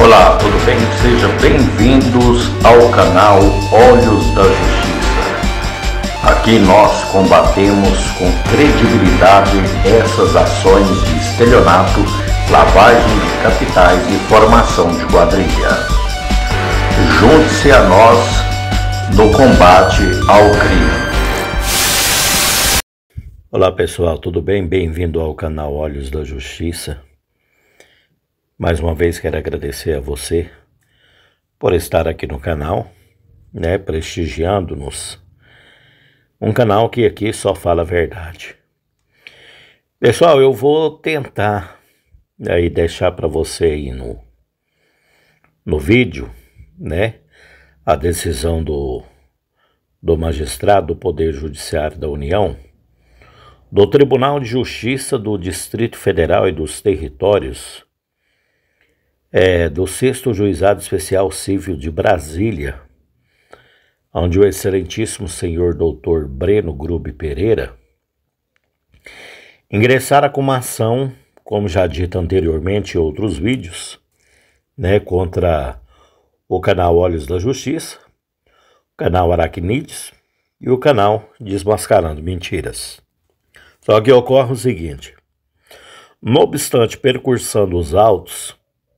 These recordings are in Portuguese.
Olá, tudo bem? Sejam bem-vindos ao canal Olhos da Justiça. Aqui nós combatemos com credibilidade essas ações de estelionato, lavagem de capitais e formação de quadrilha. Junte-se a nós no combate ao crime. Olá pessoal, tudo bem? Bem-vindo ao canal Olhos da Justiça. Mais uma vez quero agradecer a você por estar aqui no canal, né, prestigiando-nos. Um canal que aqui só fala a verdade. Pessoal, eu vou tentar aí né, deixar para você aí no no vídeo, né, a decisão do do magistrado do Poder Judiciário da União, do Tribunal de Justiça do Distrito Federal e dos Territórios é, do sexto Juizado Especial Civil de Brasília, onde o excelentíssimo senhor doutor Breno Grube Pereira ingressara com uma ação, como já dito anteriormente em outros vídeos, né, contra o canal Olhos da Justiça, o canal Aracnides e o canal Desmascarando Mentiras. Só que ocorre o seguinte: não obstante percursando os autos,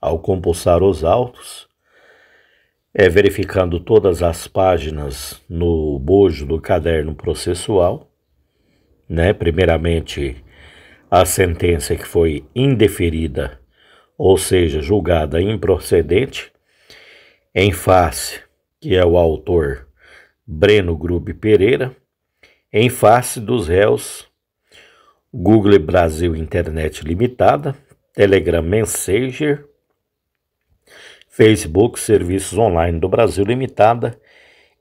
ao compulsar os autos, é verificando todas as páginas no bojo do caderno processual, né? Primeiramente a sentença que foi indeferida, ou seja, julgada improcedente, em face, que é o autor Breno Grube Pereira, em face dos réus Google Brasil Internet Limitada, Telegram Messenger Facebook Serviços Online do Brasil Limitada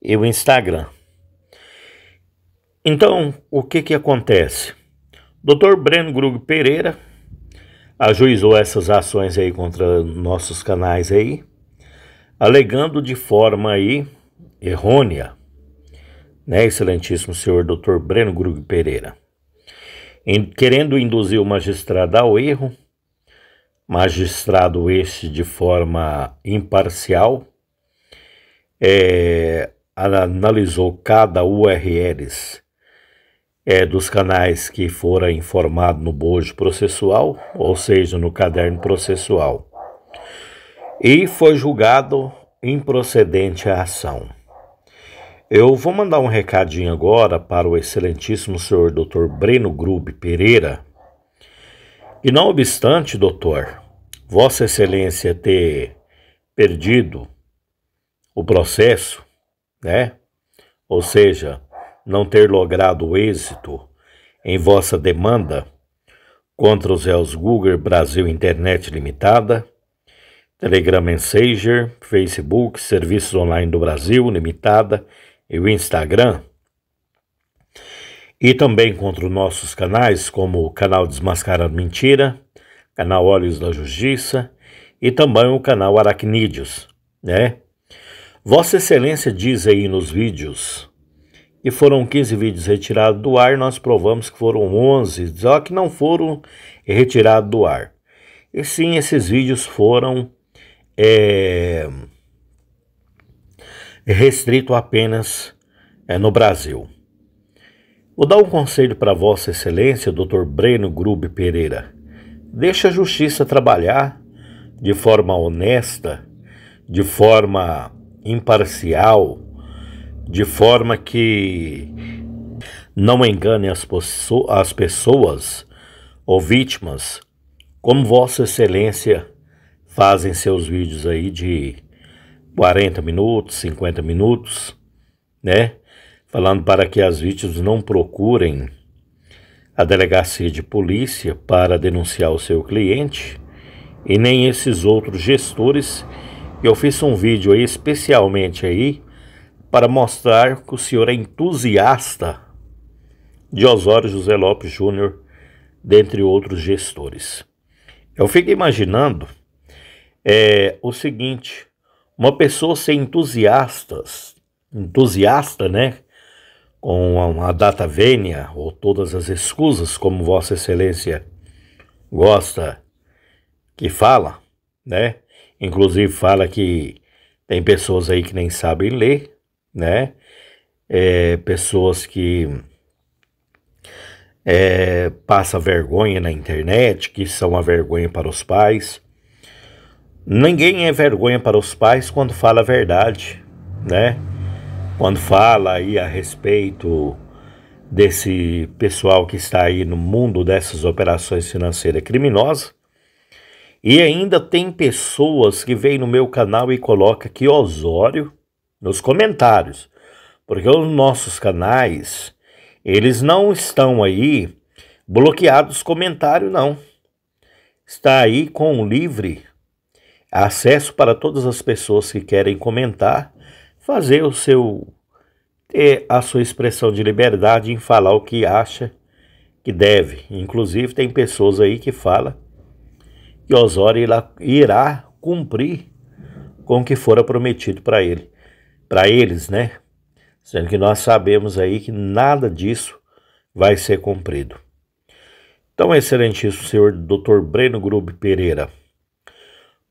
e o Instagram. Então, o que que acontece? Dr. Breno Grug Pereira ajuizou essas ações aí contra nossos canais aí, alegando de forma aí errônea, né, excelentíssimo senhor Dr. Breno Grug Pereira, em, querendo induzir o magistrado ao erro magistrado este de forma imparcial, é, analisou cada URLs é, dos canais que fora informado no bojo processual, ou seja, no caderno processual, e foi julgado improcedente a ação. Eu vou mandar um recadinho agora para o excelentíssimo senhor Dr. Breno Grube Pereira, e não obstante, doutor, Vossa Excelência ter perdido o processo, né? Ou seja, não ter logrado êxito em vossa demanda contra os réus Google Brasil Internet Limitada, Telegram Messenger, Facebook, Serviços Online do Brasil Limitada e o Instagram, e também contra os nossos canais, como o canal Desmascarando Mentira, canal Olhos da Justiça e também o canal Aracnídeos, né? Vossa Excelência diz aí nos vídeos que foram 15 vídeos retirados do ar, nós provamos que foram 11, só que não foram retirados do ar. E sim, esses vídeos foram é, restrito apenas é, no Brasil. Vou dar um conselho para Vossa Excelência, Dr. Breno Grube Pereira. Deixa a justiça trabalhar de forma honesta, de forma imparcial, de forma que não engane as, as pessoas ou vítimas, como Vossa Excelência fazem seus vídeos aí de 40 minutos, 50 minutos, né? falando para que as vítimas não procurem a delegacia de polícia para denunciar o seu cliente e nem esses outros gestores. Eu fiz um vídeo aí especialmente aí para mostrar que o senhor é entusiasta de Osório José Lopes Júnior, dentre outros gestores. Eu fico imaginando é, o seguinte: uma pessoa ser entusiasta, entusiasta, né, com a data vênia ou todas as escusas, como Vossa Excelência gosta que fala, né? Inclusive fala que tem pessoas aí que nem sabem ler, né? É, pessoas que é, passa vergonha na internet, que são uma vergonha para os pais. Ninguém é vergonha para os pais quando fala a verdade, né? quando fala aí a respeito desse pessoal que está aí no mundo dessas operações financeiras criminosas. E ainda tem pessoas que vêm no meu canal e coloca aqui Osório nos comentários, porque os nossos canais eles não estão aí bloqueados comentário não. Está aí com livre acesso para todas as pessoas que querem comentar fazer o seu ter a sua expressão de liberdade em falar o que acha que deve. Inclusive tem pessoas aí que fala que Osório irá, irá cumprir com o que fora prometido para ele, para eles, né? Sendo que nós sabemos aí que nada disso vai ser cumprido. Então, excelentíssimo senhor Dr. Breno Grube Pereira,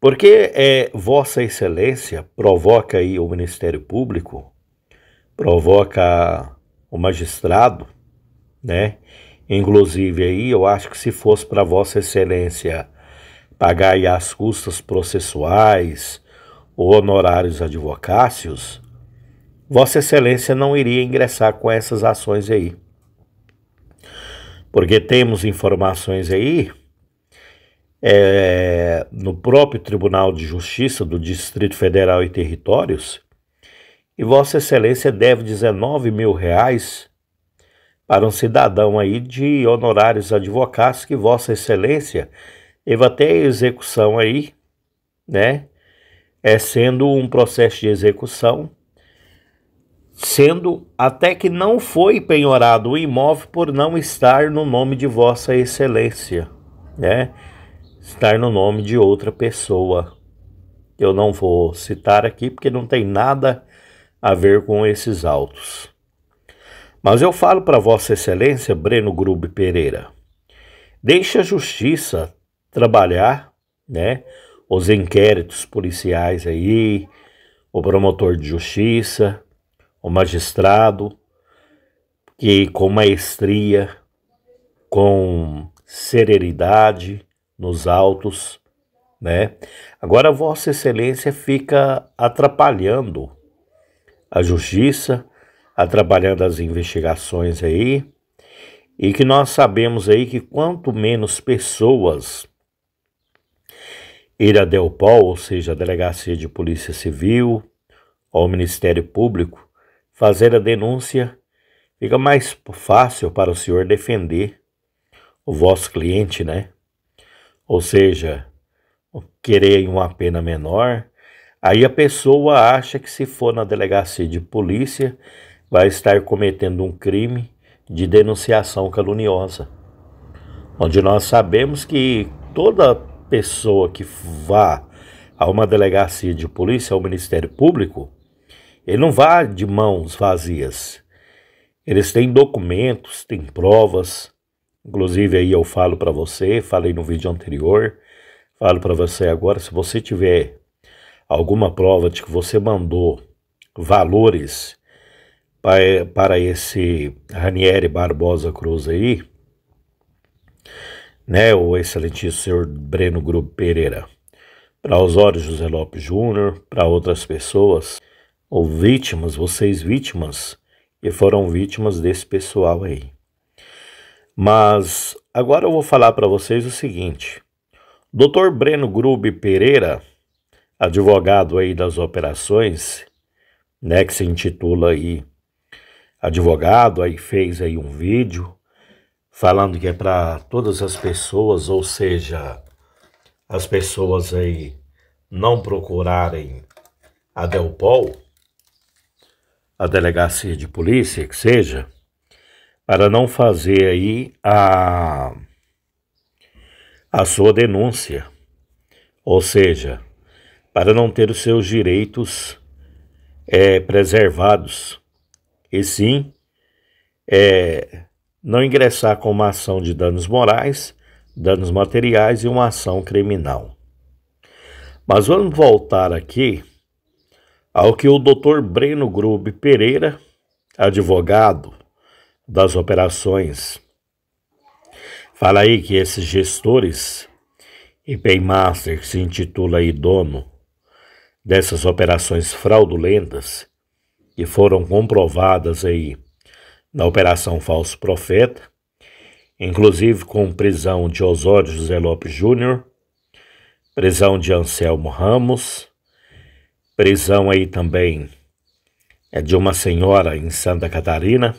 porque é, Vossa Excelência provoca aí o Ministério Público, provoca o magistrado, né? Inclusive aí, eu acho que se fosse para Vossa Excelência pagar aí as custas processuais ou honorários advocácios, Vossa Excelência não iria ingressar com essas ações aí. Porque temos informações aí é, no próprio Tribunal de Justiça do Distrito Federal e Territórios, e Vossa Excelência deve 19 mil reais para um cidadão aí de honorários advocados que Vossa Excelência teve até execução aí, né? É sendo um processo de execução, sendo até que não foi penhorado o imóvel por não estar no nome de Vossa Excelência, né? estar no nome de outra pessoa. Eu não vou citar aqui porque não tem nada a ver com esses autos. Mas eu falo para Vossa Excelência Breno Grube Pereira: deixe a justiça trabalhar, né? Os inquéritos policiais aí, o promotor de justiça, o magistrado, que com maestria, com serenidade, nos altos, né? Agora Vossa Excelência fica atrapalhando a justiça, atrapalhando as investigações aí, e que nós sabemos aí que quanto menos pessoas ir a Delpol, ou seja, a Delegacia de Polícia Civil, ao Ministério Público, fazer a denúncia, fica mais fácil para o senhor defender o vosso cliente, né? ou seja, querer uma pena menor, aí a pessoa acha que se for na delegacia de polícia vai estar cometendo um crime de denunciação caluniosa, onde nós sabemos que toda pessoa que vá a uma delegacia de polícia, ao Ministério Público, ele não vá de mãos vazias. Eles têm documentos, têm provas, Inclusive aí eu falo para você, falei no vídeo anterior, falo para você agora, se você tiver alguma prova de que você mandou valores para, para esse Ranieri Barbosa Cruz aí, né, o excelentíssimo senhor Breno Grupo Pereira, para Osório José Lopes Júnior, para outras pessoas, ou vítimas, vocês vítimas, e foram vítimas desse pessoal aí. Mas agora eu vou falar para vocês o seguinte: Dr. Breno Grube Pereira, advogado aí das operações, né, que se intitula aí advogado, aí fez aí um vídeo falando que é para todas as pessoas, ou seja, as pessoas aí não procurarem a Delpol, a delegacia de polícia, que seja, para não fazer aí a, a sua denúncia, ou seja, para não ter os seus direitos é, preservados, e sim é, não ingressar com uma ação de danos morais, danos materiais e uma ação criminal. Mas vamos voltar aqui ao que o Dr. Breno Grube Pereira, advogado das operações. Fala aí que esses gestores e Paymaster, que se intitula aí dono dessas operações fraudulentas, que foram comprovadas aí na Operação Falso Profeta, inclusive com prisão de Osório José Lopes Júnior, prisão de Anselmo Ramos, prisão aí também é de uma senhora em Santa Catarina,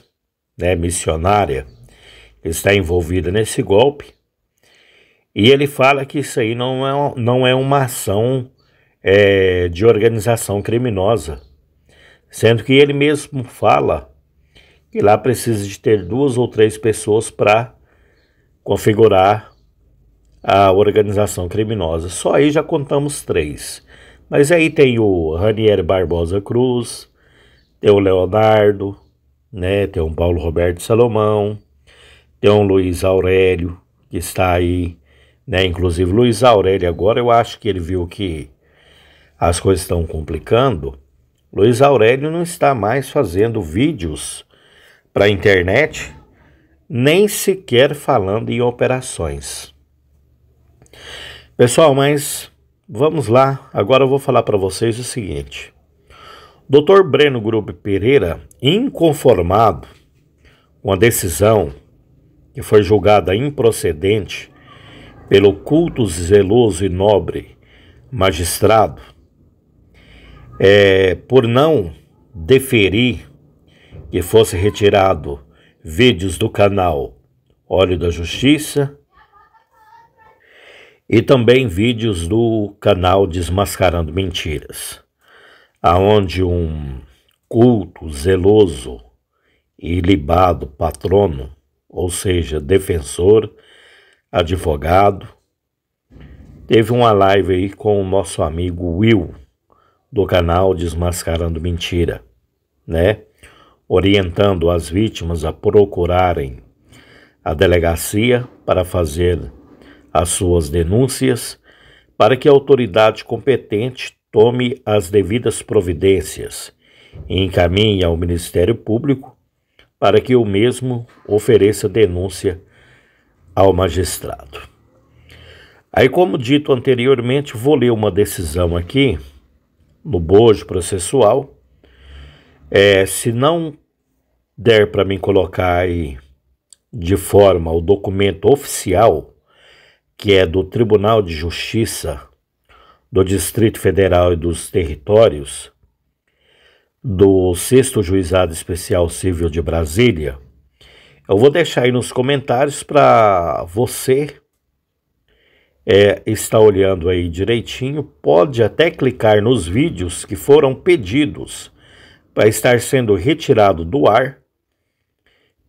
né, missionária, que está envolvida nesse golpe. E ele fala que isso aí não é, não é uma ação é, de organização criminosa, sendo que ele mesmo fala que lá precisa de ter duas ou três pessoas para configurar a organização criminosa. Só aí já contamos três. Mas aí tem o Ranier Barbosa Cruz, tem o Leonardo, né? Tem um Paulo Roberto Salomão, tem um Luiz Aurélio que está aí, né? Inclusive Luiz Aurélio agora eu acho que ele viu que as coisas estão complicando. Luiz Aurélio não está mais fazendo vídeos para a internet, nem sequer falando em operações. Pessoal, mas vamos lá. Agora eu vou falar para vocês o seguinte. Dr. Breno Grupo Pereira, inconformado com a decisão que foi julgada improcedente pelo culto zeloso e nobre magistrado, é, por não deferir que fosse retirado vídeos do canal Óleo da Justiça e também vídeos do canal Desmascarando Mentiras aonde um culto zeloso e libado patrono, ou seja, defensor, advogado, teve uma live aí com o nosso amigo Will, do canal Desmascarando Mentira, né? Orientando as vítimas a procurarem a delegacia para fazer as suas denúncias, para que a autoridade competente tome as devidas providências e encaminhe ao Ministério Público para que o mesmo ofereça denúncia ao magistrado. Aí, como dito anteriormente, vou ler uma decisão aqui no bojo processual. É, se não der para mim colocar aí de forma o documento oficial, que é do Tribunal de Justiça do Distrito Federal e dos Territórios, do 6 Juizado Especial Civil de Brasília, eu vou deixar aí nos comentários para você é, está olhando aí direitinho, pode até clicar nos vídeos que foram pedidos para estar sendo retirado do ar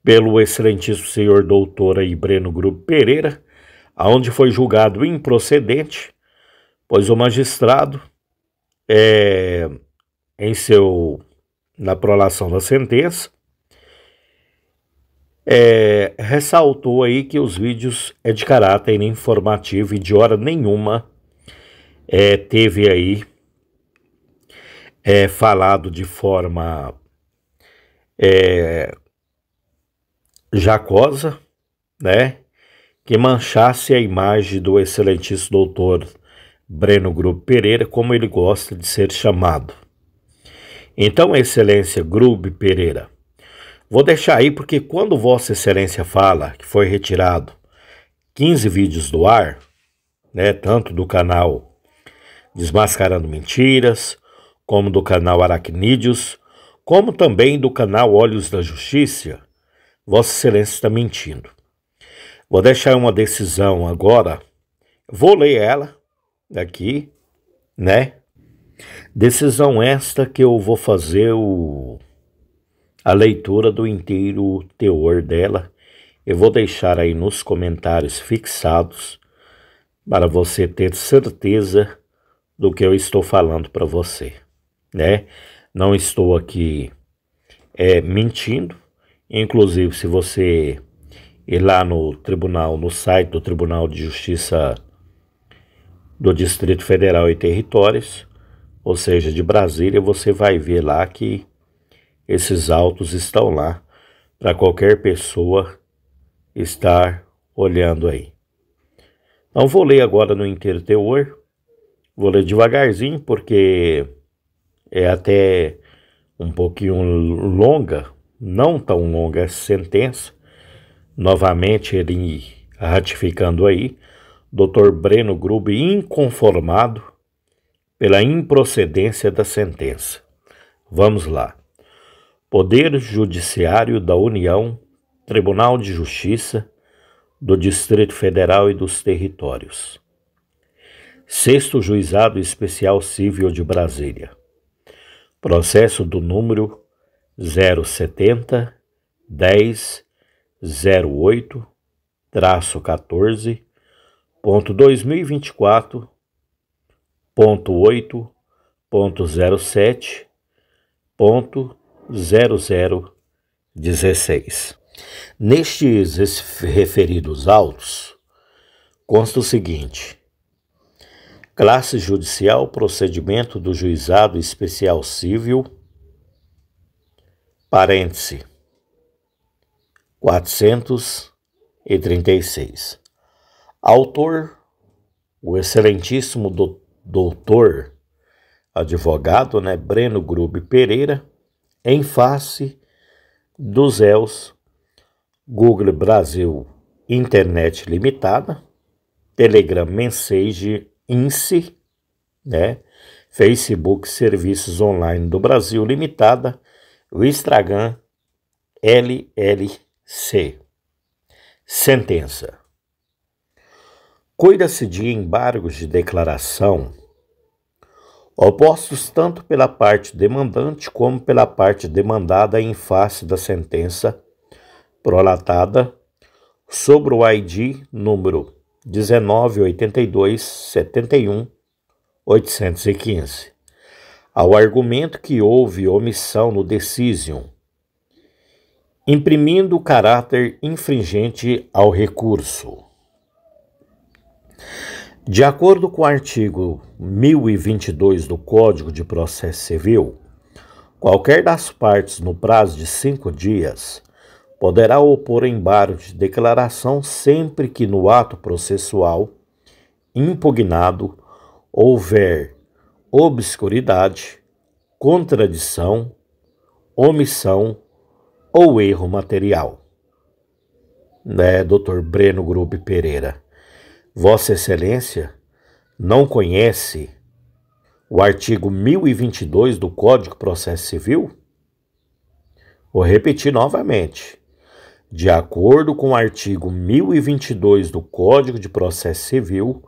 pelo excelentíssimo senhor doutor aí Breno Grupo Pereira, aonde foi julgado improcedente pois o magistrado, é, em seu na prolação da sentença, é, ressaltou aí que os vídeos é de caráter informativo e de hora nenhuma é, teve aí é, falado de forma é, jacosa, né, que manchasse a imagem do excelentíssimo doutor Breno Grube Pereira, como ele gosta de ser chamado. Então, Excelência Grube Pereira, vou deixar aí porque quando Vossa Excelência fala que foi retirado 15 vídeos do ar, né, tanto do canal Desmascarando Mentiras, como do canal Aracnídeos, como também do canal Olhos da Justiça, Vossa Excelência está mentindo. Vou deixar uma decisão agora, vou ler ela, aqui, né? Decisão esta que eu vou fazer o, a leitura do inteiro teor dela. Eu vou deixar aí nos comentários fixados para você ter certeza do que eu estou falando para você, né? Não estou aqui é, mentindo. Inclusive, se você ir lá no tribunal, no site do Tribunal de Justiça do Distrito Federal e Territórios, ou seja, de Brasília, você vai ver lá que esses autos estão lá para qualquer pessoa estar olhando aí. Não vou ler agora no inteiro teor, vou ler devagarzinho porque é até um pouquinho longa, não tão longa a sentença. Novamente ele ratificando aí, Dr. Breno Grube inconformado pela improcedência da sentença. Vamos lá. Poder Judiciário da União, Tribunal de Justiça do Distrito Federal e dos Territórios. Sexto Juizado Especial Civil de Brasília. Processo do número 070 10 08 traço 14 ponto dois mil e vinte e quatro ponto oito ponto zero sete ponto zero zero dezesseis Nestes referidos autos, consta o seguinte: classe judicial, procedimento do juizado especial civil, parêntese seis Autor, o excelentíssimo do, doutor, advogado né, Breno Grube Pereira, em face dos ELS, Google Brasil Internet Limitada, Telegram Message Ince, né? Facebook Serviços Online do Brasil Limitada, o Instagram LLC. Sentença. Cuida-se de embargos de declaração opostos tanto pela parte demandante como pela parte demandada em face da sentença prolatada sobre o ID número 1982-71-815, ao argumento que houve omissão no decision, imprimindo caráter infringente ao recurso. De acordo com o artigo 1022 do Código de Processo Civil, qualquer das partes, no prazo de cinco dias, poderá opor embargo de declaração sempre que no ato processual impugnado houver obscuridade, contradição, omissão ou erro material. Né, Dr. Breno Grube Pereira. Vossa Excelência não conhece o artigo 1022 do Código de Processo Civil? Vou repetir novamente. De acordo com o artigo 1022 do Código de Processo Civil,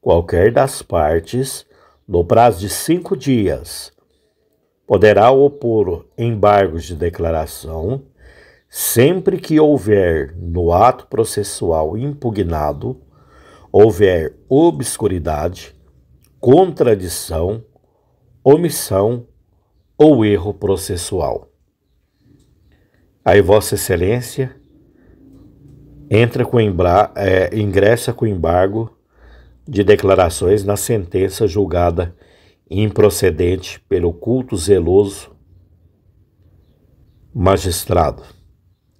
qualquer das partes, no prazo de cinco dias, poderá opor embargos de declaração sempre que houver no ato processual impugnado houver obscuridade, contradição, omissão ou erro processual. Aí Vossa Excelência entra com embra, é, ingressa com embargo de declarações na sentença julgada improcedente pelo culto zeloso magistrado,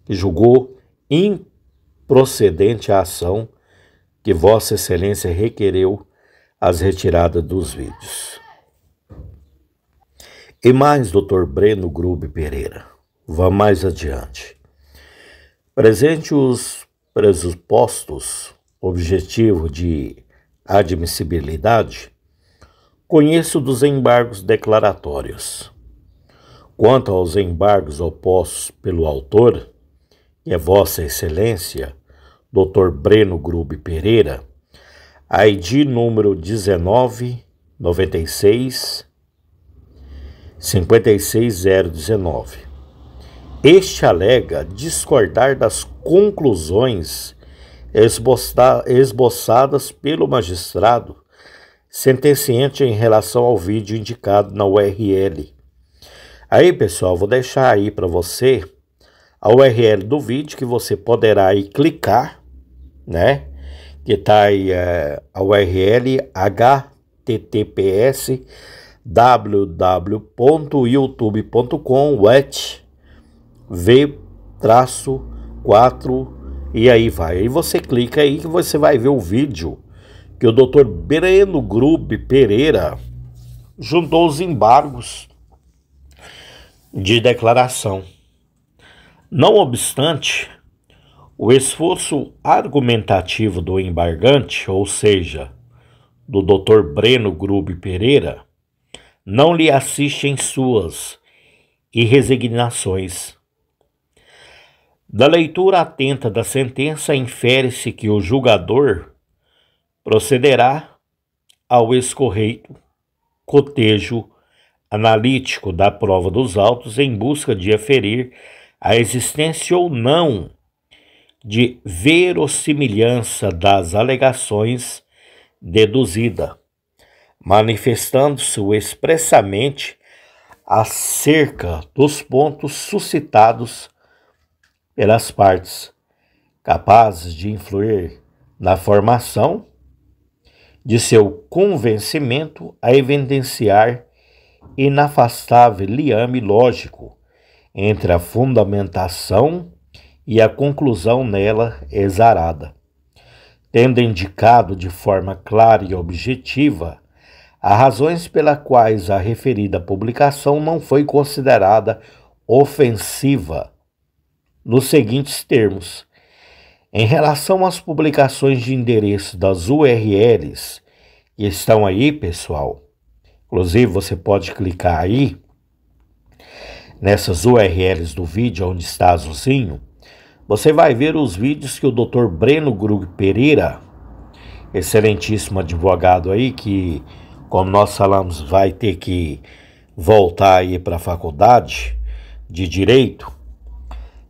que julgou improcedente a ação que Vossa Excelência requereu as retiradas dos vídeos. E mais, Dr. Breno Grube Pereira, vá mais adiante. Presente os pressupostos objetivo de admissibilidade, conheço dos embargos declaratórios. Quanto aos embargos opostos pelo autor, que é Vossa Excelência, Dr. Breno Grube Pereira, ID número 1996 56019. Este alega discordar das conclusões esboçadas pelo magistrado sentenciante em relação ao vídeo indicado na URL. Aí, pessoal, vou deixar aí para você a URL do vídeo que você poderá aí clicar né? Que tá aí é, a URL https www.youtube.com v traço 4 e aí vai. Aí você clica aí que você vai ver o vídeo que o Dr. Breno Grube Pereira juntou os embargos de declaração. Não obstante, o esforço argumentativo do embargante, ou seja, do Dr. Breno Grube Pereira, não lhe assiste em suas e resignações. Da leitura atenta da sentença, infere-se que o julgador procederá ao escorreito cotejo analítico da prova dos autos em busca de aferir a existência ou não de verossimilhança das alegações deduzida, manifestando-se expressamente acerca dos pontos suscitados pelas partes, capazes de influir na formação de seu convencimento a evidenciar inafastável liame lógico entre a fundamentação e a conclusão nela é zarada. Tendo indicado de forma clara e objetiva as razões pelas quais a referida publicação não foi considerada ofensiva, nos seguintes termos: em relação às publicações de endereço das URLs que estão aí, pessoal, inclusive você pode clicar aí nessas URLs do vídeo onde está azulzinho você vai ver os vídeos que o Dr. Breno Grug Pereira, excelentíssimo advogado aí, que, como nós falamos, vai ter que voltar aí para a faculdade de Direito,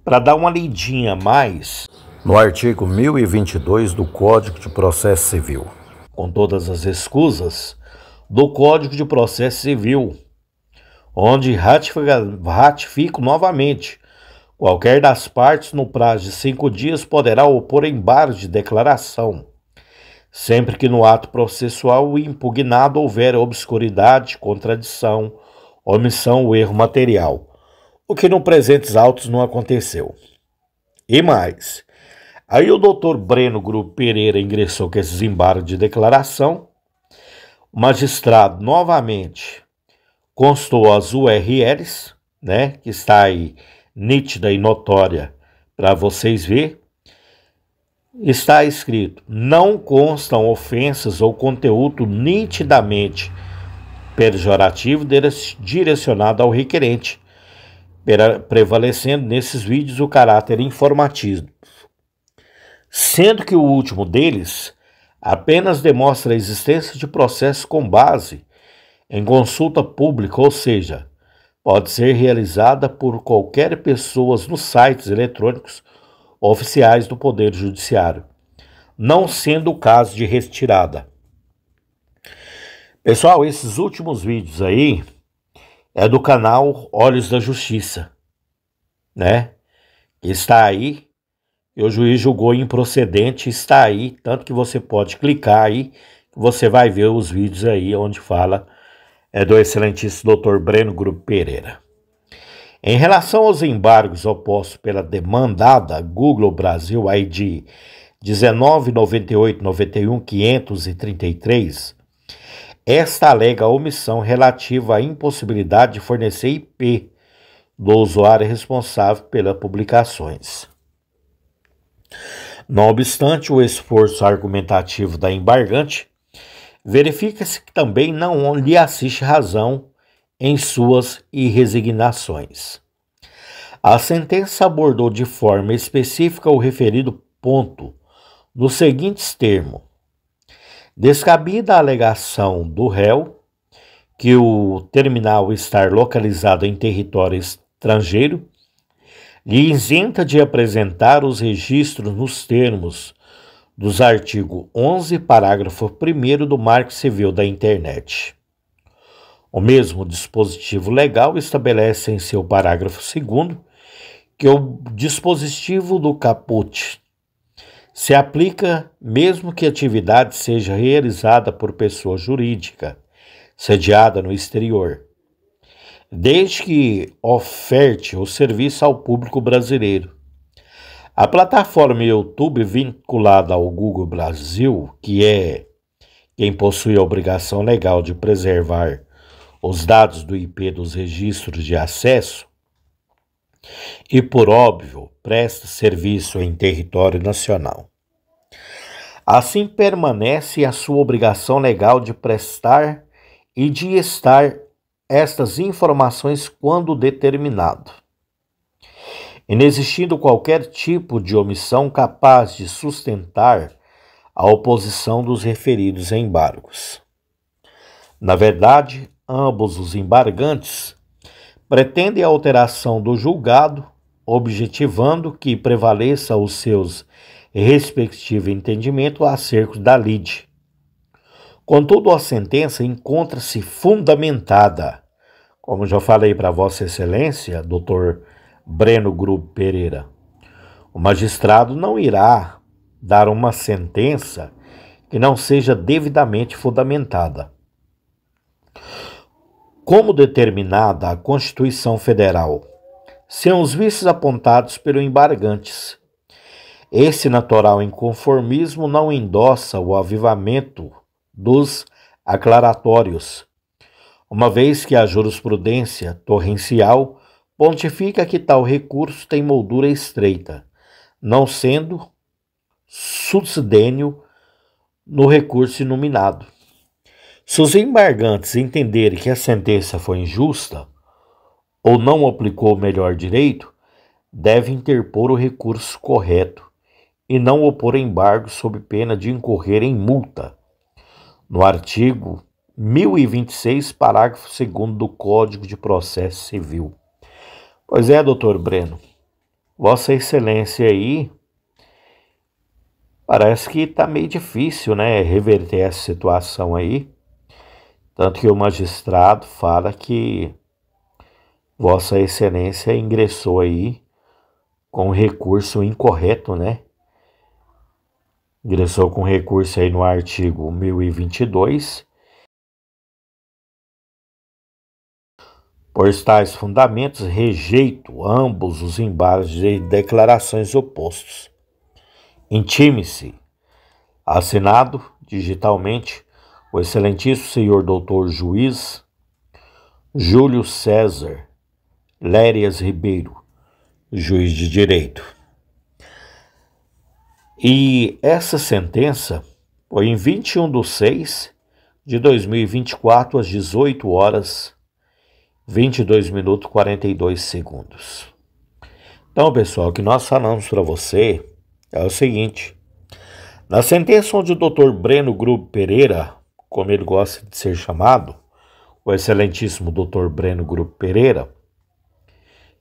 para dar uma lidinha mais no artigo 1022 do Código de Processo Civil. Com todas as escusas do Código de Processo Civil, onde ratifica, ratifico novamente Qualquer das partes, no prazo de cinco dias, poderá opor embargo de declaração. Sempre que no ato processual o impugnado houver obscuridade, contradição, omissão ou erro material, o que no presentes autos não aconteceu. E mais, aí o doutor Breno Grupo Pereira ingressou com esses embargos de declaração, o magistrado novamente constou as URLs, né, que está aí nítida e notória para vocês ver, está escrito: não constam ofensas ou conteúdo nitidamente pejorativo direcionado ao requerente, prevalecendo nesses vídeos o caráter informativo, sendo que o último deles apenas demonstra a existência de processos com base em consulta pública, ou seja, pode ser realizada por qualquer pessoa nos sites eletrônicos oficiais do Poder Judiciário, não sendo o caso de retirada. Pessoal, esses últimos vídeos aí é do canal Olhos da Justiça, né? Está aí, e o juiz julgou improcedente, está aí, tanto que você pode clicar aí, você vai ver os vídeos aí onde fala é do excelentíssimo Dr. Breno Grupo Pereira. Em relação aos embargos opostos pela demandada Google Brasil ID 1998-91-533, esta alega omissão relativa à impossibilidade de fornecer IP do usuário responsável pelas publicações. Não obstante o esforço argumentativo da embargante, verifica-se que também não lhe assiste razão em suas irresignações. A sentença abordou de forma específica o referido ponto nos seguintes termos: descabida a alegação do réu que o terminal estar localizado em território estrangeiro lhe isenta de apresentar os registros nos termos dos artigo 11, parágrafo 1 do Marco Civil da Internet. O mesmo dispositivo legal estabelece em seu parágrafo 2 que o dispositivo do caput se aplica mesmo que a atividade seja realizada por pessoa jurídica sediada no exterior, desde que oferte o serviço ao público brasileiro a plataforma YouTube vinculada ao Google Brasil, que é quem possui a obrigação legal de preservar os dados do IP dos registros de acesso, e por óbvio, presta serviço em território nacional. Assim permanece a sua obrigação legal de prestar e de estar estas informações quando determinado inexistindo qualquer tipo de omissão capaz de sustentar a oposição dos referidos embargos. Na verdade, ambos os embargantes pretendem a alteração do julgado, objetivando que prevaleça os seus respectivos entendimentos acerca da lide. Contudo, a sentença encontra-se fundamentada, como já falei para Vossa Excelência, doutor Breno Grupo Pereira. O magistrado não irá dar uma sentença que não seja devidamente fundamentada. Como determinada a Constituição Federal, são os vícios apontados pelo embargantes. Esse natural inconformismo não endossa o avivamento dos aclaratórios, uma vez que a jurisprudência torrencial Pontifica que tal recurso tem moldura estreita, não sendo subsidênio no recurso iluminado. Se os embargantes entenderem que a sentença foi injusta ou não aplicou o melhor direito, devem interpor o recurso correto e não opor embargo sob pena de incorrer em multa. No artigo 1026, parágrafo 2 do Código de Processo Civil. Pois é, doutor Breno. Vossa Excelência aí parece que está meio difícil, né, reverter essa situação aí. Tanto que o magistrado fala que Vossa Excelência ingressou aí com recurso incorreto, né? Ingressou com recurso aí no artigo 1022 Por tais fundamentos, rejeito ambos os embargos de declarações opostos. Intime-se. Assinado digitalmente o excelentíssimo senhor doutor juiz Júlio César Lérias Ribeiro, juiz de direito. E essa sentença foi em 21 de 6 de 2024, às 18 horas 22 minutos 42 segundos. Então, pessoal, o que nós falamos para você é o seguinte: na sentença onde o Dr. Breno Grupo Pereira, como ele gosta de ser chamado, o excelentíssimo Dr. Breno Grupo Pereira,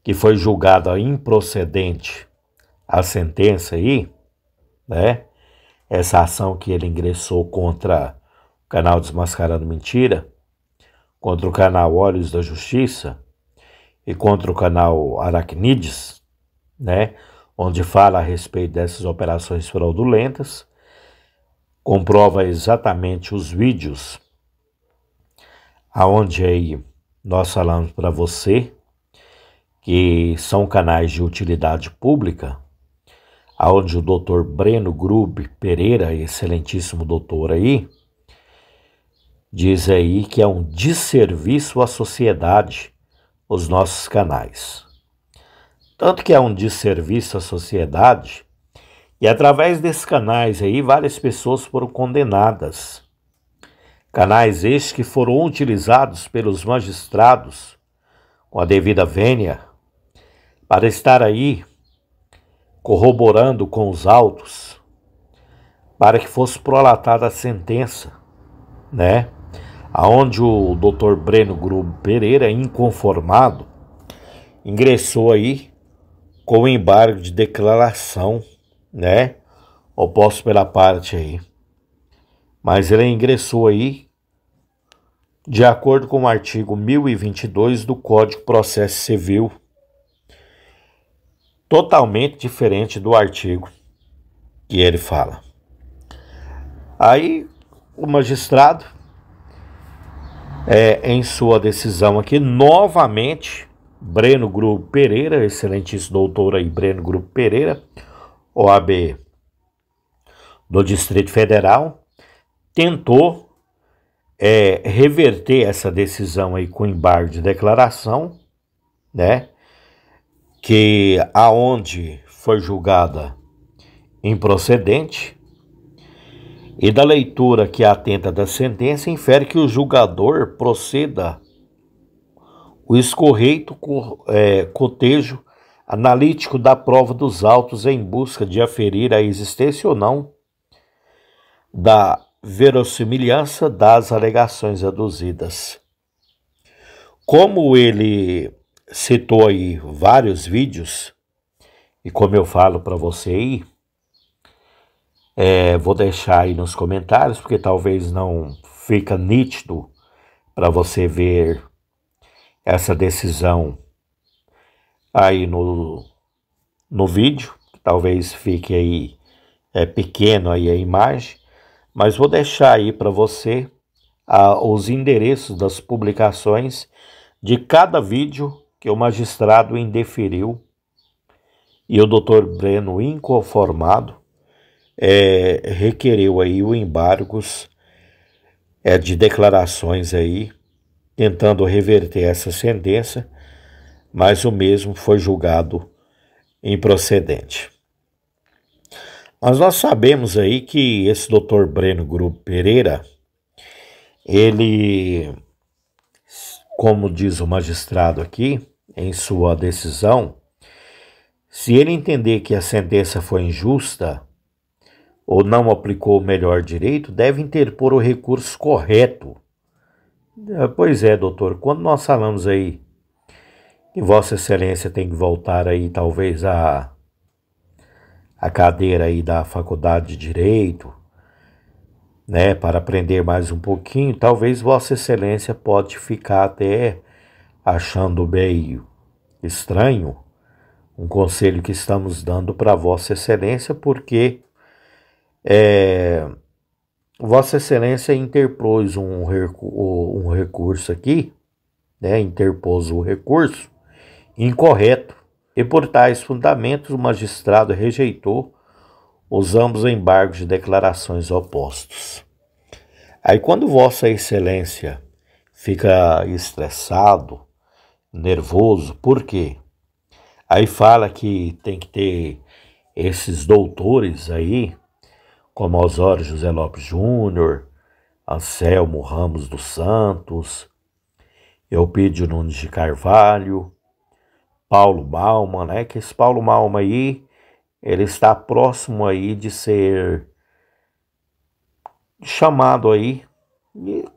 que foi julgada improcedente a sentença aí, né? Essa ação que ele ingressou contra o canal Desmascarando Mentira contra o canal Olhos da Justiça e contra o canal Aracnides, né, onde fala a respeito dessas operações fraudulentas, comprova exatamente os vídeos aonde aí nós falamos para você que são canais de utilidade pública, aonde o doutor Breno Grube Pereira, excelentíssimo doutor aí, Diz aí que é um desserviço à sociedade os nossos canais. Tanto que é um desserviço à sociedade, e através desses canais aí várias pessoas foram condenadas. Canais estes que foram utilizados pelos magistrados com a devida vênia para estar aí corroborando com os autos para que fosse prolatada a sentença, né? aonde o Dr. Breno Grubo Pereira, inconformado, ingressou aí com embargo de declaração, né? Oposto pela parte aí. Mas ele ingressou aí de acordo com o artigo 1022 do Código Processo Civil, totalmente diferente do artigo que ele fala. Aí o magistrado é, em sua decisão aqui, novamente, Breno Grupo Pereira, excelentíssimo doutor aí, Breno Grupo Pereira, OAB do Distrito Federal, tentou é, reverter essa decisão aí com embargo de declaração, né? Que aonde foi julgada improcedente, e da leitura que é atenta da sentença, infere que o julgador proceda o escorreito é, cotejo analítico da prova dos autos em busca de aferir a existência ou não da verossimilhança das alegações aduzidas. Como ele citou aí vários vídeos, e como eu falo para você aí, é, vou deixar aí nos comentários, porque talvez não fica nítido para você ver essa decisão aí no, no vídeo. Talvez fique aí é, pequeno aí a imagem, mas vou deixar aí para você a, os endereços das publicações de cada vídeo que o magistrado indeferiu e o doutor Breno inconformado é, requereu aí o embargos é, de declarações aí, tentando reverter essa sentença, mas o mesmo foi julgado improcedente. Mas nós sabemos aí que esse doutor Breno Grupo Pereira, ele, como diz o magistrado aqui, em sua decisão, se ele entender que a sentença foi injusta, ou não aplicou o melhor direito deve interpor o recurso correto. Ah, pois é, doutor, quando nós falamos aí que Vossa Excelência tem que voltar aí, talvez, a, a cadeira aí da Faculdade de Direito, né, para aprender mais um pouquinho, talvez Vossa Excelência pode ficar até achando meio estranho um conselho que estamos dando para Vossa Excelência, porque é, Vossa Excelência interpôs um, recu um recurso aqui, né, interpôs o recurso incorreto, e por tais fundamentos o magistrado rejeitou os ambos embargos de declarações opostos. Aí, quando Vossa Excelência fica estressado, nervoso, por quê? Aí fala que tem que ter esses doutores aí, como Osório José Lopes Júnior, Anselmo Ramos dos Santos, Eupídio Nunes de Carvalho, Paulo Malma, né? Que esse Paulo Malma aí, ele está próximo aí de ser chamado aí,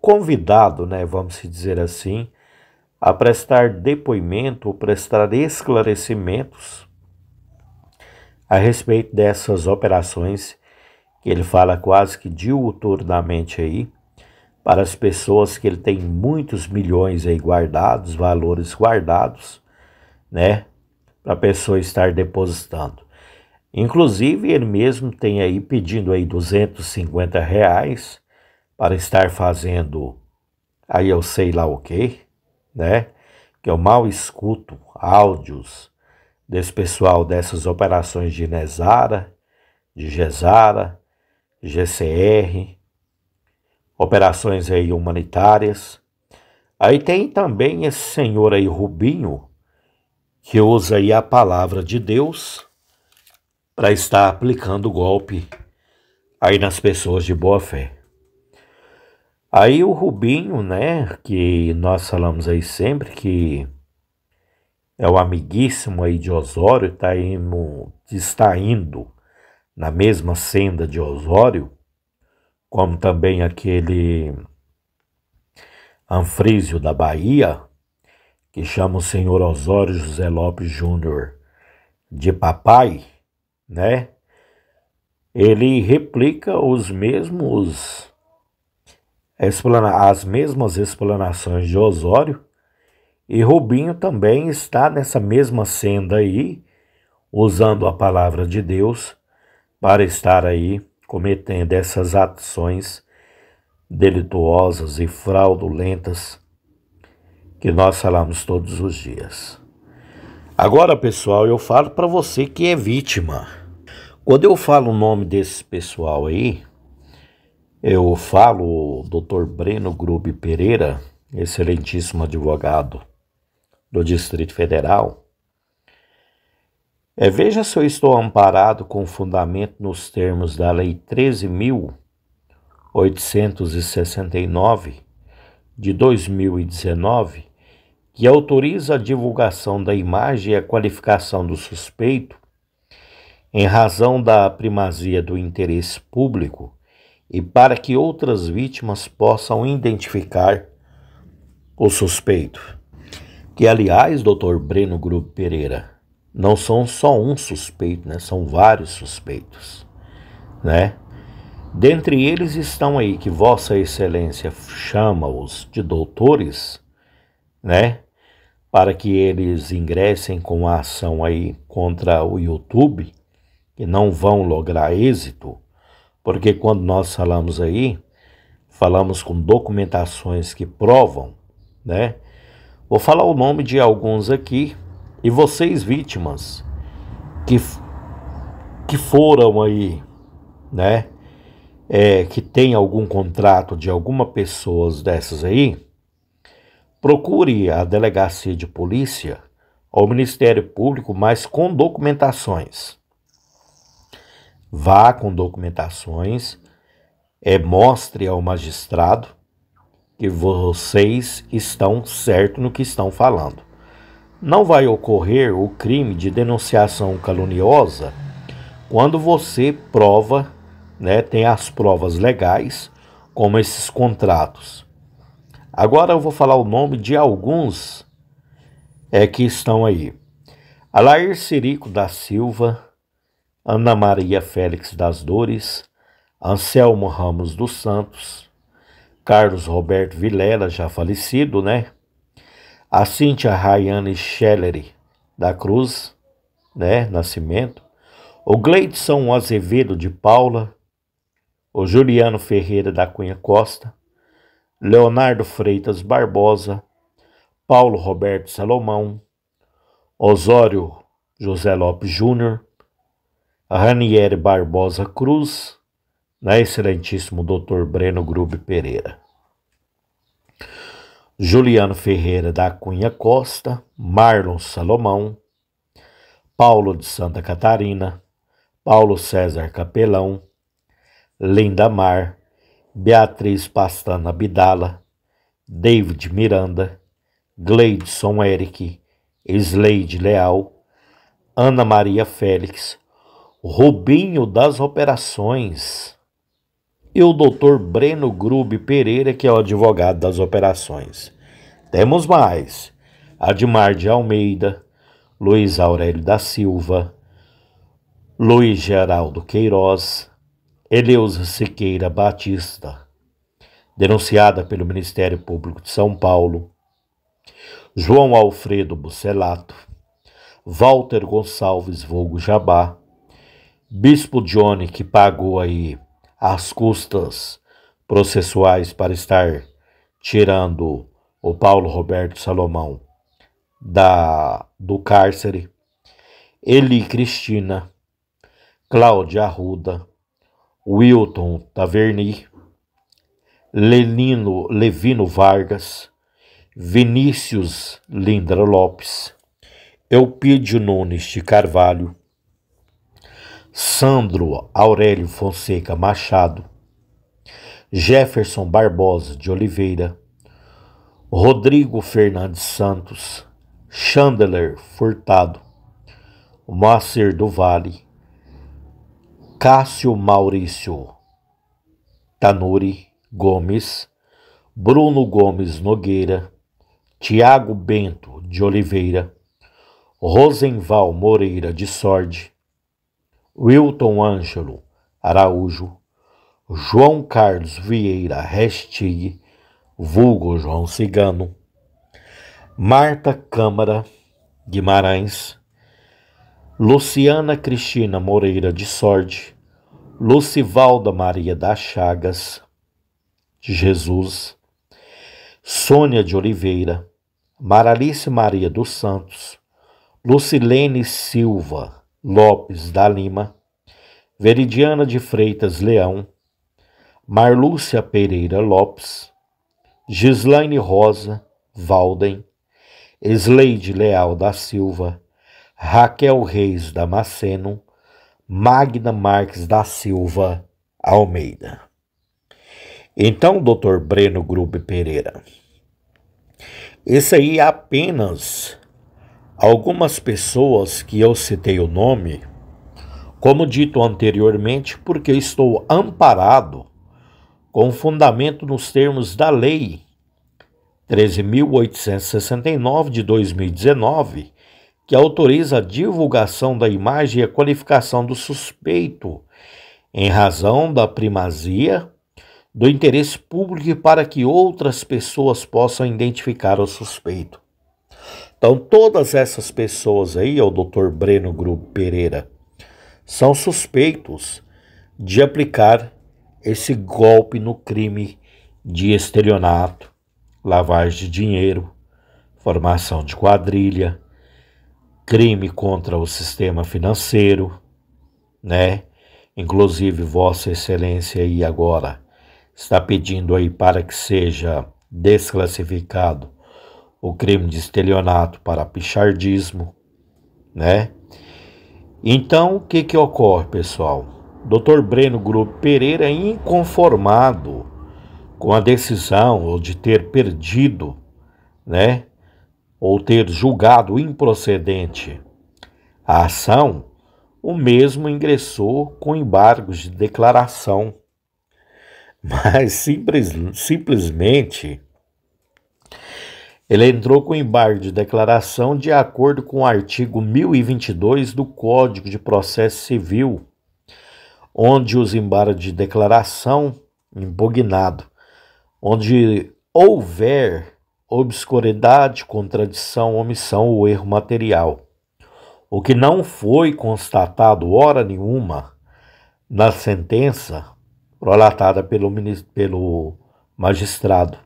convidado, né? Vamos dizer assim, a prestar depoimento, ou prestar esclarecimentos a respeito dessas operações que ele fala quase que diuturnamente aí, para as pessoas que ele tem muitos milhões aí guardados, valores guardados, né? Para a pessoa estar depositando. Inclusive, ele mesmo tem aí pedindo aí 250 reais para estar fazendo aí eu sei lá o quê, né? Que eu mal escuto áudios desse pessoal dessas operações de Nezara, de Gesara, GCR, operações aí humanitárias. Aí tem também esse senhor aí, Rubinho, que usa aí a palavra de Deus para estar aplicando golpe aí nas pessoas de boa fé. Aí o Rubinho, né, que nós falamos aí sempre que é o amiguíssimo aí de Osório, tá indo, está indo na mesma senda de Osório, como também aquele Anfrísio da Bahia, que chama o senhor Osório José Lopes Júnior de papai, né? Ele replica os mesmos as mesmas explanações de Osório e Rubinho também está nessa mesma senda aí, usando a palavra de Deus para estar aí cometendo essas ações delituosas e fraudulentas que nós falamos todos os dias. Agora, pessoal, eu falo para você que é vítima. Quando eu falo o nome desse pessoal aí, eu falo o Dr. Breno Grube Pereira, excelentíssimo advogado do Distrito Federal, é, veja se eu estou amparado com fundamento nos termos da Lei 13.869 de 2019, que autoriza a divulgação da imagem e a qualificação do suspeito em razão da primazia do interesse público e para que outras vítimas possam identificar o suspeito. Que, aliás, doutor Breno Grupo Pereira, não são só um suspeito, né? São vários suspeitos, né? Dentre eles estão aí que Vossa Excelência chama-os de doutores, né? Para que eles ingressem com a ação aí contra o YouTube, que não vão lograr êxito, porque quando nós falamos aí, falamos com documentações que provam, né? Vou falar o nome de alguns aqui e vocês, vítimas, que, que foram aí, né? É, que tem algum contrato de alguma pessoa dessas aí, procure a delegacia de polícia ou Ministério Público, mas com documentações. Vá com documentações, é, mostre ao magistrado que vocês estão certo no que estão falando. Não vai ocorrer o crime de denunciação caluniosa quando você prova, né, tem as provas legais, como esses contratos. Agora eu vou falar o nome de alguns é, que estão aí. Alair Cirico da Silva, Ana Maria Félix das Dores, Anselmo Ramos dos Santos, Carlos Roberto Vilela, já falecido, né? A Cíntia Rayane Schellery da Cruz, né, Nascimento. O Gleidson Azevedo de Paula. O Juliano Ferreira da Cunha Costa. Leonardo Freitas Barbosa. Paulo Roberto Salomão. Osório José Lopes Júnior. Raniere Barbosa Cruz. né, excelentíssimo Dr. Breno Grube Pereira. Juliano Ferreira da Cunha Costa, Marlon Salomão, Paulo de Santa Catarina, Paulo César Capelão, Linda Mar, Beatriz Pastana Bidala, David Miranda, Gleidson Eric, Sleide Leal, Ana Maria Félix, Rubinho das Operações, e o doutor Breno Grube Pereira, que é o advogado das operações. Temos mais: Admar de Almeida, Luiz Aurélio da Silva, Luiz Geraldo Queiroz, Eleusa Siqueira Batista, denunciada pelo Ministério Público de São Paulo, João Alfredo Bucelato, Walter Gonçalves Vogo Jabá, Bispo Johnny, que pagou aí as custas processuais para estar tirando o Paulo Roberto Salomão da do cárcere, Eli Cristina, Cláudia Arruda, Wilton Taverni, Lenino Levino Vargas, Vinícius Lindra Lopes, Eupídio Nunes de Carvalho, Sandro Aurélio Fonseca Machado, Jefferson Barbosa de Oliveira, Rodrigo Fernandes Santos, Chandler Furtado, Moacir do Vale, Cássio Maurício Tanuri Gomes, Bruno Gomes Nogueira, Tiago Bento de Oliveira, Rosenval Moreira de Sordi, Wilton Ângelo Araújo, João Carlos Vieira Restig, vulgo João Cigano, Marta Câmara Guimarães, Luciana Cristina Moreira de Sorte, Lucivalda Maria das Chagas de Jesus, Sônia de Oliveira, Maralice Maria dos Santos, Lucilene Silva, Lopes da Lima, Veridiana de Freitas Leão, Marlúcia Pereira Lopes, Gislaine Rosa Valden, Sleide Leal da Silva, Raquel Reis Damasceno, Magna Marques da Silva Almeida. Então, Doutor Breno Grube Pereira, esse aí é apenas Algumas pessoas que eu citei o nome, como dito anteriormente, porque estou amparado com fundamento nos termos da Lei 13.869 de 2019, que autoriza a divulgação da imagem e a qualificação do suspeito em razão da primazia do interesse público para que outras pessoas possam identificar o suspeito. Então, todas essas pessoas aí, é o Dr. Breno Grupo Pereira, são suspeitos de aplicar esse golpe no crime de estelionato, lavagem de dinheiro, formação de quadrilha, crime contra o sistema financeiro, né? Inclusive, Vossa Excelência aí agora está pedindo aí para que seja desclassificado o crime de estelionato para pichardismo, né? Então, o que que ocorre, pessoal? Dr. Breno Grupo Pereira é inconformado com a decisão ou de ter perdido, né? Ou ter julgado improcedente a ação, o mesmo ingressou com embargos de declaração. Mas simples, simplesmente ele entrou com embargo de declaração de acordo com o artigo 1022 do Código de Processo Civil, onde os embargos de declaração impugnado, onde houver obscuridade, contradição, omissão ou erro material, o que não foi constatado hora nenhuma na sentença prolatada pelo, pelo magistrado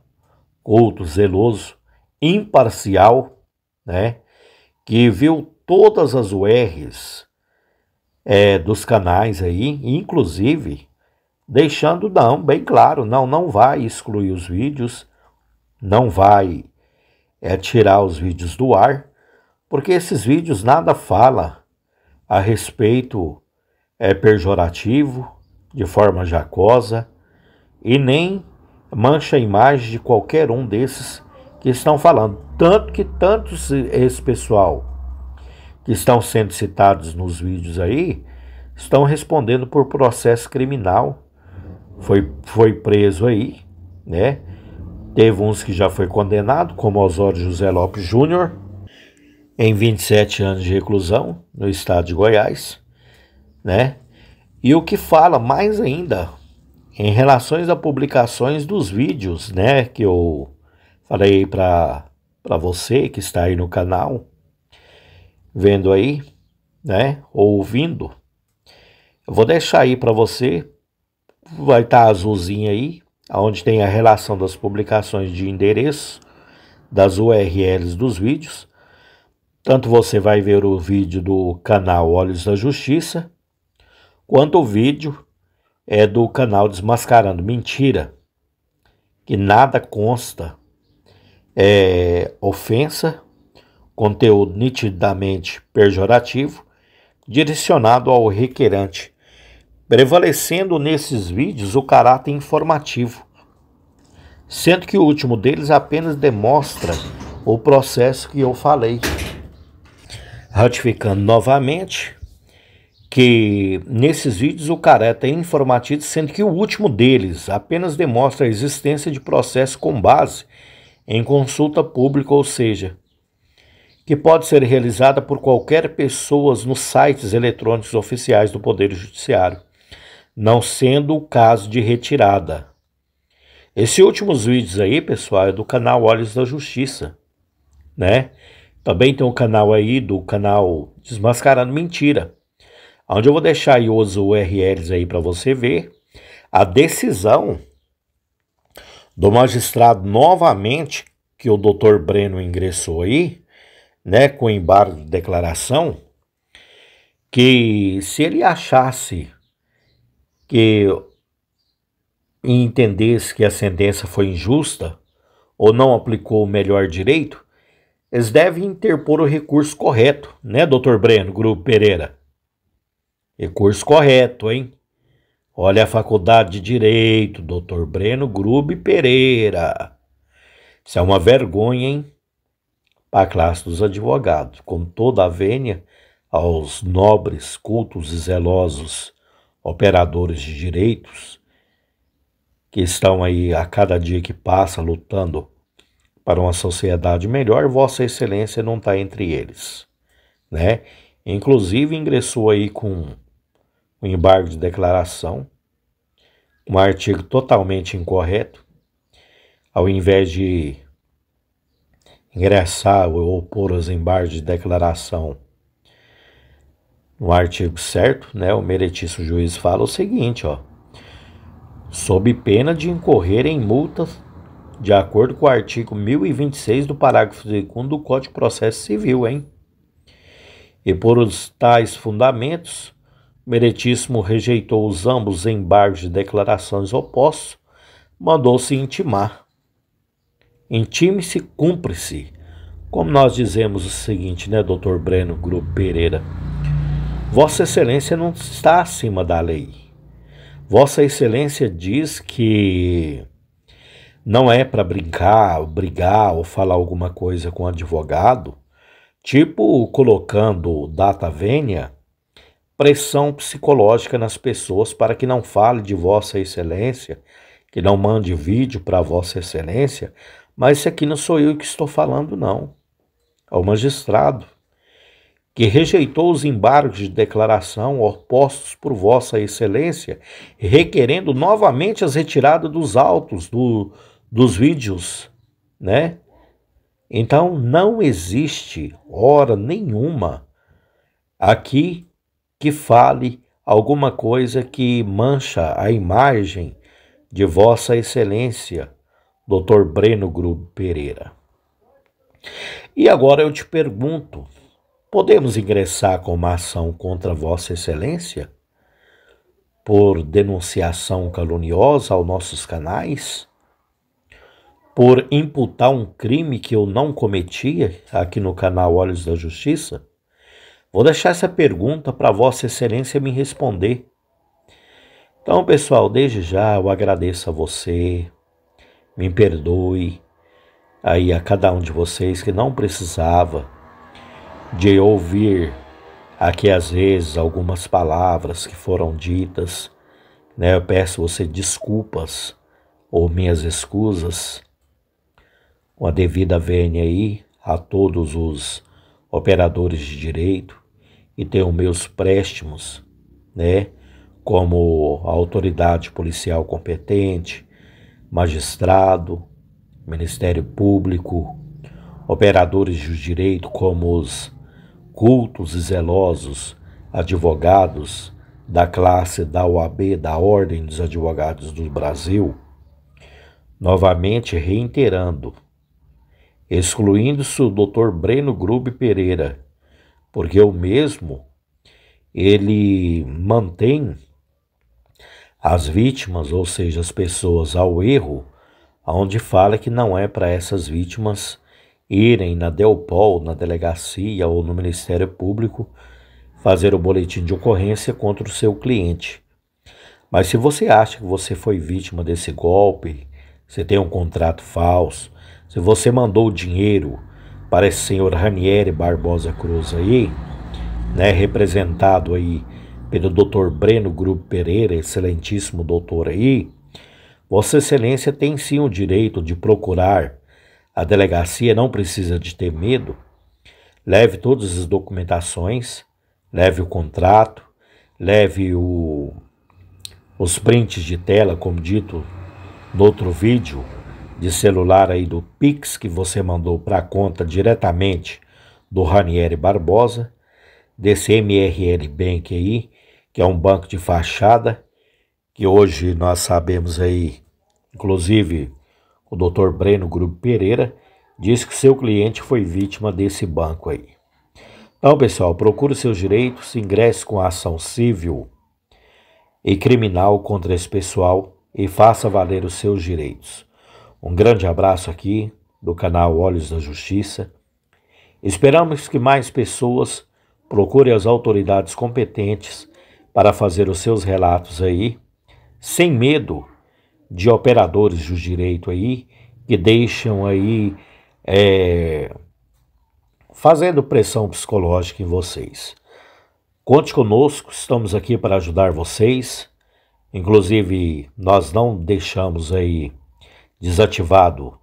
Couto Zeloso, imparcial, né, que viu todas as URs é, dos canais aí, inclusive deixando não, bem claro, não, não vai excluir os vídeos, não vai é, tirar os vídeos do ar, porque esses vídeos nada fala a respeito é pejorativo, de forma jacosa, e nem mancha a imagem de qualquer um desses que estão falando. Tanto que tanto eh, esse pessoal que estão sendo citados nos vídeos aí estão respondendo por processo criminal. Foi, foi preso aí, né? Teve uns que já foi condenado, como Osório José Lopes Júnior, em 27 anos de reclusão no estado de Goiás, né? E o que fala mais ainda em relações a publicações dos vídeos, né, que o Falei para você que está aí no canal, vendo aí, né? ouvindo. Eu vou deixar aí para você, vai estar tá azulzinho aí, onde tem a relação das publicações de endereço, das URLs dos vídeos. Tanto você vai ver o vídeo do canal Olhos da Justiça, quanto o vídeo é do canal Desmascarando Mentira, que nada consta é, ofensa, conteúdo nitidamente pejorativo, direcionado ao requerente, prevalecendo nesses vídeos o caráter informativo, sendo que o último deles apenas demonstra o processo que eu falei. Ratificando novamente que nesses vídeos o caráter é informativo, sendo que o último deles apenas demonstra a existência de processo com base em consulta pública, ou seja, que pode ser realizada por qualquer pessoa nos sites eletrônicos oficiais do Poder Judiciário, não sendo o caso de retirada. Esses últimos vídeos aí, pessoal, é do canal Olhos da Justiça, né? Também tem o um canal aí do canal Desmascarando Mentira, onde eu vou deixar aí os URLs aí para você ver a decisão do magistrado novamente que o doutor Breno ingressou aí, né, com embargo de declaração, que se ele achasse que e entendesse que a sentença foi injusta ou não aplicou o melhor direito, eles devem interpor o recurso correto, né, doutor Breno, Grupo Pereira? Recurso correto, hein? Olha a Faculdade de Direito, doutor Breno Grube Pereira. Isso é uma vergonha, hein? Para a classe dos advogados, com toda a vênia aos nobres, cultos e zelosos operadores de direitos que estão aí a cada dia que passa lutando para uma sociedade melhor, Vossa Excelência não está entre eles, né? Inclusive ingressou aí com um embargo de declaração, um artigo totalmente incorreto, ao invés de ingressar ou pôr os embargos de declaração no artigo certo, né, o meritício juiz fala o seguinte, ó, sob pena de incorrer em multas de acordo com o artigo 1026 do parágrafo 2 do Código de Processo Civil, hein? E por os tais fundamentos, Meretíssimo rejeitou os ambos em embargos de declarações opostos, mandou-se intimar. Intime-se, cumpre-se. Como nós dizemos o seguinte, né, doutor Breno Grupo Pereira? Vossa Excelência não está acima da lei. Vossa Excelência diz que não é para brincar, brigar ou falar alguma coisa com o advogado, tipo colocando data vênia pressão psicológica nas pessoas para que não fale de Vossa Excelência, que não mande vídeo para Vossa Excelência, mas isso aqui não sou eu que estou falando, não. É o magistrado, que rejeitou os embargos de declaração opostos por Vossa Excelência, requerendo novamente as retiradas dos autos, do, dos vídeos, né? Então não existe hora nenhuma aqui que fale alguma coisa que mancha a imagem de Vossa Excelência, Dr. Breno Grube Pereira. E agora eu te pergunto: podemos ingressar com uma ação contra Vossa Excelência? Por denunciação caluniosa aos nossos canais? Por imputar um crime que eu não cometia aqui no canal Olhos da Justiça? Vou deixar essa pergunta para Vossa Excelência me responder. Então, pessoal, desde já eu agradeço a você, me perdoe aí a cada um de vocês que não precisava de ouvir aqui às vezes algumas palavras que foram ditas, né? Eu peço você desculpas ou minhas escusas, com a devida vênia aí a todos os operadores de direito, e tenho meus préstimos, né? Como a autoridade policial competente, magistrado, Ministério Público, operadores de direito como os cultos e zelosos, advogados da classe da OAB, da Ordem dos Advogados do Brasil, novamente reiterando, excluindo-se o Dr. Breno Grube Pereira, porque o mesmo ele mantém as vítimas, ou seja, as pessoas ao erro, onde fala que não é para essas vítimas irem na Delpol, na delegacia ou no Ministério Público fazer o boletim de ocorrência contra o seu cliente. Mas se você acha que você foi vítima desse golpe, você tem um contrato falso, se você mandou o dinheiro para esse senhor Ranieri Barbosa Cruz aí, né, representado aí pelo doutor Breno Grupo Pereira, excelentíssimo doutor aí, Vossa Excelência tem sim o direito de procurar a delegacia, não precisa de ter medo. Leve todas as documentações, leve o contrato, leve o, os prints de tela, como dito no outro vídeo, de celular aí do Pix que você mandou para a conta diretamente do Ranieri Barbosa, desse MRL Bank aí, que é um banco de fachada, que hoje nós sabemos aí, inclusive o doutor Breno Grupo Pereira, diz que seu cliente foi vítima desse banco aí. Então, pessoal, procure seus direitos, ingresse com a ação civil e criminal contra esse pessoal e faça valer os seus direitos. Um grande abraço aqui do canal Olhos da Justiça. Esperamos que mais pessoas procurem as autoridades competentes para fazer os seus relatos aí, sem medo de operadores do direito aí, que deixam aí é, fazendo pressão psicológica em vocês. Conte conosco, estamos aqui para ajudar vocês. Inclusive, nós não deixamos aí desativado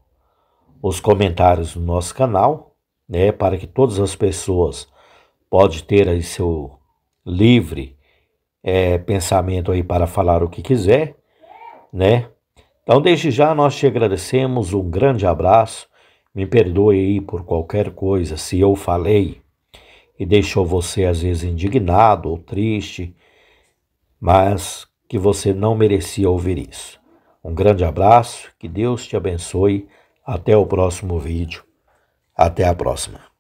os comentários no nosso canal, né, para que todas as pessoas pode ter aí seu livre é, pensamento aí para falar o que quiser, né? Então desde já nós te agradecemos, um grande abraço, me perdoe aí por qualquer coisa se eu falei e deixou você às vezes indignado ou triste, mas que você não merecia ouvir isso. Um grande abraço, que Deus te abençoe. Até o próximo vídeo. Até a próxima.